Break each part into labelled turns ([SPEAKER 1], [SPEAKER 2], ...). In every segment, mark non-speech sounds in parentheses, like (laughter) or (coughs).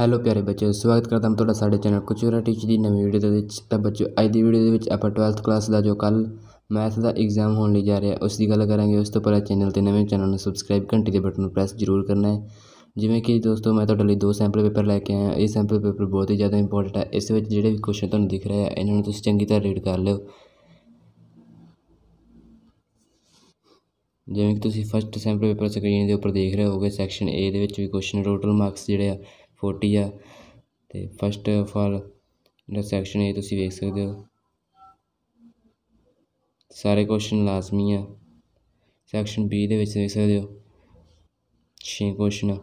[SPEAKER 1] hello ਪਿਆਰੇ ਬੱਚਿਓ ਸਵਾਗਤ ਕਰਦਾ ਹਾਂ ਤੁਹਾਡਾ ਸਾਡੇ ਚੈਨਲ ਕੁਚੂਰਾ ਟੀਚ ਦੀ ਨਵੀਂ ਵੀਡੀਓ ਦੇ ਵਿੱਚ ਤਾਂ ਬੱਚਿਓ ਅੱਜ ਦੀ ਵੀਡੀਓ ਦੇ ਵਿੱਚ ਆਪਾਂ 12th ਕਲਾਸ ਦਾ ਜੋ ਕੱਲ ਮੈਥ ਦਾ ਐਗਜ਼ਾਮ ਹੋਣ ਲਈ ਜਾ ਰਿਹਾ ਉਸ ਦੀ ਗੱਲ ਕਰਾਂਗੇ ਉਸ ਤੋਂ ਪਹਿਲਾਂ ਚੈਨਲ ਤੇ ਨਵੇਂ ਚੈਨਲ ਨੂੰ ਸਬਸਕ੍ਰਾਈਬ ਘੰਟੀ ਦੇ ਬਟਨ ਨੂੰ ਪ੍ਰੈਸ ਜ਼ਰੂਰ ਕਰਨਾ ਹੈ ਜਿਵੇਂ ਕਿ ਦੋਸਤੋ ਮੈਂ ਤੁਹਾਡੇ ਲਈ ਦੋ ਸੈਂਪਲ ਪੇਪਰ ਲੈ ਕੇ ਆਇਆ ਇਹ ਸੈਂਪਲ ਪੇਪਰ ਬਹੁਤ ਹੀ ਜ਼ਿਆਦਾ ਇੰਪੋਰਟੈਂਟ ਹੈ ਇਸ ਵਿੱਚ ਜਿਹੜੇ ਵੀ ਕੁਐਸਚਨ ਤੁਹਾਨੂੰ ਦਿਖ ਰਹੇ ਆ ਇਹਨਾਂ ਨੂੰ ਤੁਸੀਂ ਚੰਗੀ ਤਰ੍ਹਾਂ ਰੀਡ ਕਰ ਲਿਓ ਜਿਵੇਂ ਕਿ ਤੁਸੀਂ ਫਸਟ ਸੈਂਪਲ ਪੇਪਰ ਸਕਰੀਨ ਦੇ ਉੱਪਰ ਦੇਖ ਰਹੇ ਹੋਗੇ ਸੈਕਸ਼ਨ A ਦੇ ਵਿੱਚ ਵੀ ਕੁਐਸਚਨ ਟੋਟਲ ਮਾਰਕਸ ਜਿਹੜੇ ਆ ਫੋਰਟੀ ਆ ਅਤੇ ਫਸਟ ਆਫ ਆਲ ਜਿਹੜਾ ਸੈਕਸ਼ਨ ਤੁਸੀਂ ਵੇਖ ਸਕਦੇ ਹੋ ਸਾਰੇ ਕੁਐਸਚਨ ਲਾਜ਼ਮੀ ਆ ਸੈਕਸ਼ਨ ਬੀ ਦੇ ਵਿੱਚ ਵੇਖ ਸਕਦੇ ਹੋ ਛੇ ਕੁਐਸਚਨ ਆ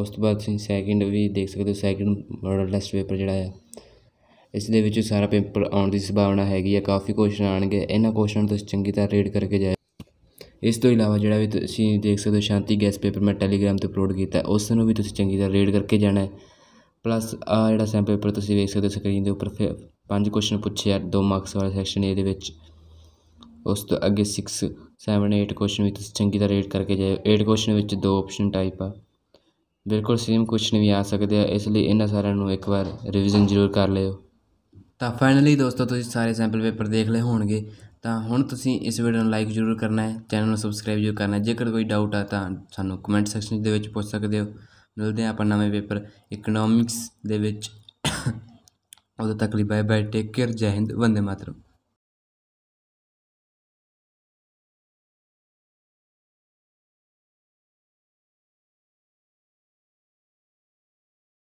[SPEAKER 1] ਉਸ ਤੋਂ ਬਾਅਦ ਤੁਸੀਂ ਸੈਕਿੰਡ ਵੀ ਦੇਖ ਸਕਦੇ ਹੋ ਸੈਕਿੰਡ ਮਾਡਲ ਟੈਸਟ ਪੇਪਰ ਜਿਹੜਾ ਆ ਇਸ ਦੇ ਵਿੱਚ ਸਾਰਾ ਪੇਪਰ ਆਉਣ ਦੀ ਸੰਭਾਵਨਾ ਹੈਗੀ ਹੈ ਕਾਫੀ ਕੁਐਸਚਨ ਆਣਗੇ ਇਹਨਾਂ ਕੁਐਸਚਨ ਤੁਸੀਂ ਚੰਗੀ ਤਰ੍ਹਾਂ ਰੀਡ ਕਰਕੇ ਜਾਇਓ ਇਸ ਤੋਂ ਇਲਾਵਾ ਜਿਹੜਾ ਵੀ ਤੁਸੀਂ ਦੇਖ ਸਕਦੇ ਹੋ ਸ਼ਾਂਤੀ ਗੈਸ ਪੇਪਰ ਮੈਂ ਟੈਲੀਗ੍ਰਾਮ ਤੇ ਅਪਲੋਡ ਕੀਤਾ ਉਸ ਨੂੰ ਵੀ ਤੁਸੀਂ ਚੰਗੀ ਤਰ੍ਹਾਂ ਰੀਡ ਕਰਕੇ ਜਾਣਾ ਹੈ ਪਲੱਸ ਆ ਜਿਹੜਾ ਸੈਂਪਲ ਪੇਪਰ ਤੁਸੀਂ ਵੇਖ ਸਕਦੇ ਹੋ ਸਕਰੀਨ ਦੇ ਉੱਪਰ ਪੰਜ ਕੁਐਸਚਨ ਪੁੱਛੇ ਆ 2 ਮਾਰਕਸ ਵਾਲਾ ਸੈਕਸ਼ਨ ਇਹਦੇ ਦੇ ਵਿੱਚ ਉਸ ਤੋਂ ਅੱਗੇ 6 7 8 ਕੁਐਸਚਨ ਵੀ ਤੁਸੀਂ ਚੰਗੀ ਤਰ੍ਹਾਂ ਰੀਡ ਕਰਕੇ ਜਾਇਓ 8 ਕੁਐਸਚਨ ਵਿੱਚ ਦੋ ਆਪਸ਼ਨ ਟਾਈਪ ਆ ਬਿਲਕੁਲ ਸੇਮ ਕੁਐਸਚਨ ਵੀ ਆ ਸਕਦੇ ਆ ਇਸ ਲਈ ਇਹਨਾਂ ਸਾਰਿਆਂ ਨੂੰ ਇੱਕ ਵਾਰ ਰਿਵੀਜ਼ਨ ਜ਼ਰੂਰ ਕਰ ਲਿਓ ਤਾਂ ਫਾਈਨਲੀ ਦੋਸਤੋ ਤੁਸੀਂ ਸਾਰੇ ਸੈਂਪਲ ਪੇਪਰ ਦੇਖ ਲਏ ਹੋਣਗੇ ਤਾਂ ਹੁਣ ਤੁਸੀਂ ਇਸ ਵੀਡੀਓ ਨੂੰ ਲਾਈਕ ਜ਼ਰੂਰ ਕਰਨਾ ਹੈ ਚੈਨਲ ਨੂੰ ਸਬਸਕ੍ਰਾਈਬ ਜ਼ਰੂਰ ਕਰਨਾ ਹੈ ਜੇਕਰ ਕੋਈ ਡਾਊਟ ਆ ਤਾਂ ਸਾਨੂੰ ਕਮੈਂਟ ਸੈਕਸ਼ਨ ਦੇ ਵਿੱਚ ਪੁੱਛ ਸਕਦੇ ਹੋ ਮਿਲਦੇ ਆਪਾਂ ਨਵੇਂ ਪੇਪਰ ਇਕਨੋਮਿਕਸ ਦੇ ਵਿੱਚ (coughs) ਉਦੋਂ ਤੱਕ ਲਈ ਬਾਏ ਬਾਏ ਟੇਕ ਕੇਅਰ ਜੈ ਹਿੰਦ ਵੰਦੇ ਮਾਤਰਮ